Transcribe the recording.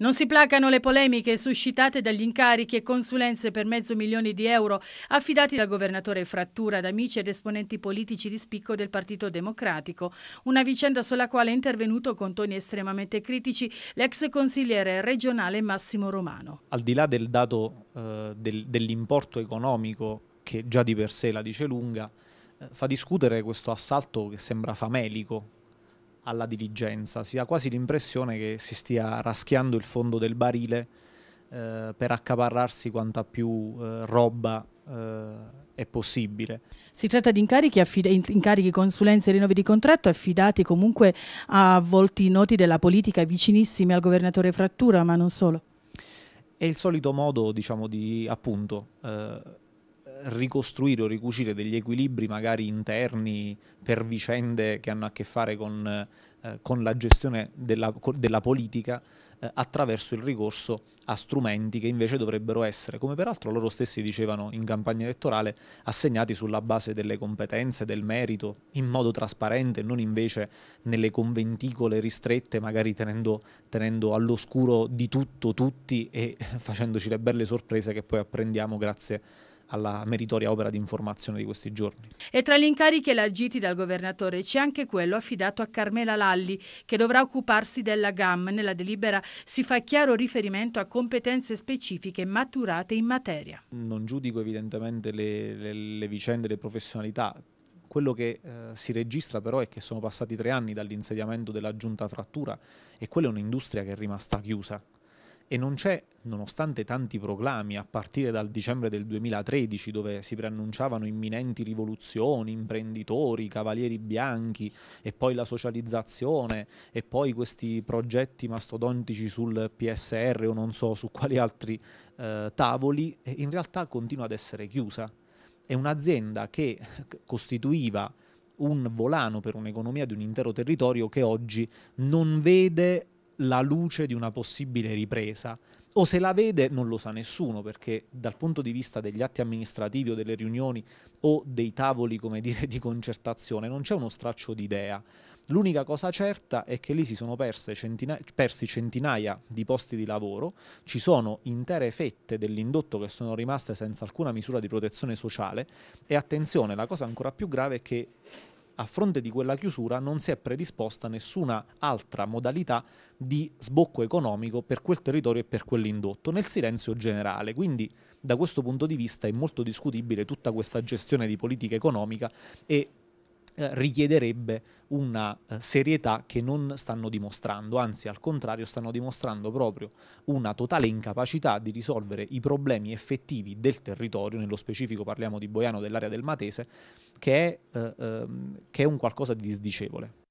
Non si placano le polemiche suscitate dagli incarichi e consulenze per mezzo milione di euro affidati dal governatore Frattura ad amici ed esponenti politici di spicco del Partito Democratico. Una vicenda sulla quale è intervenuto con toni estremamente critici l'ex consigliere regionale Massimo Romano. Al di là del dato eh, del, dell'importo economico che già di per sé la dice lunga, eh, fa discutere questo assalto che sembra famelico alla diligenza, si ha quasi l'impressione che si stia raschiando il fondo del barile eh, per accaparrarsi quanta più eh, roba eh, è possibile. Si tratta di incarichi, incarichi, consulenze e rinnovi di contratto affidati comunque a volti noti della politica, vicinissimi al governatore Frattura, ma non solo. È il solito modo diciamo, di appunto, eh, ricostruire o ricucire degli equilibri magari interni per vicende che hanno a che fare con, eh, con la gestione della, della politica eh, attraverso il ricorso a strumenti che invece dovrebbero essere, come peraltro loro stessi dicevano in campagna elettorale, assegnati sulla base delle competenze, del merito, in modo trasparente, non invece nelle conventicole ristrette, magari tenendo, tenendo all'oscuro di tutto tutti e eh, facendoci le belle sorprese che poi apprendiamo grazie a alla meritoria opera di informazione di questi giorni. E tra gli incarichi elargiti dal governatore c'è anche quello affidato a Carmela Lalli, che dovrà occuparsi della GAM. Nella delibera si fa chiaro riferimento a competenze specifiche maturate in materia. Non giudico evidentemente le, le, le vicende, le professionalità. Quello che eh, si registra però è che sono passati tre anni dall'insediamento della giunta frattura e quella è un'industria che è rimasta chiusa e non c'è, nonostante tanti proclami, a partire dal dicembre del 2013, dove si preannunciavano imminenti rivoluzioni, imprenditori, cavalieri bianchi, e poi la socializzazione, e poi questi progetti mastodontici sul PSR o non so su quali altri eh, tavoli, in realtà continua ad essere chiusa. È un'azienda che costituiva un volano per un'economia di un intero territorio che oggi non vede la luce di una possibile ripresa o se la vede non lo sa nessuno perché dal punto di vista degli atti amministrativi o delle riunioni o dei tavoli come dire di concertazione non c'è uno straccio di idea. L'unica cosa certa è che lì si sono centinaia, persi centinaia di posti di lavoro, ci sono intere fette dell'indotto che sono rimaste senza alcuna misura di protezione sociale e attenzione, la cosa ancora più grave è che a fronte di quella chiusura non si è predisposta nessuna altra modalità di sbocco economico per quel territorio e per quell'indotto, nel silenzio generale. Quindi da questo punto di vista è molto discutibile tutta questa gestione di politica economica e eh, richiederebbe una eh, serietà che non stanno dimostrando, anzi al contrario stanno dimostrando proprio una totale incapacità di risolvere i problemi effettivi del territorio, nello specifico parliamo di Boiano dell'area del Matese, che è, eh, ehm, che è un qualcosa di disdicevole.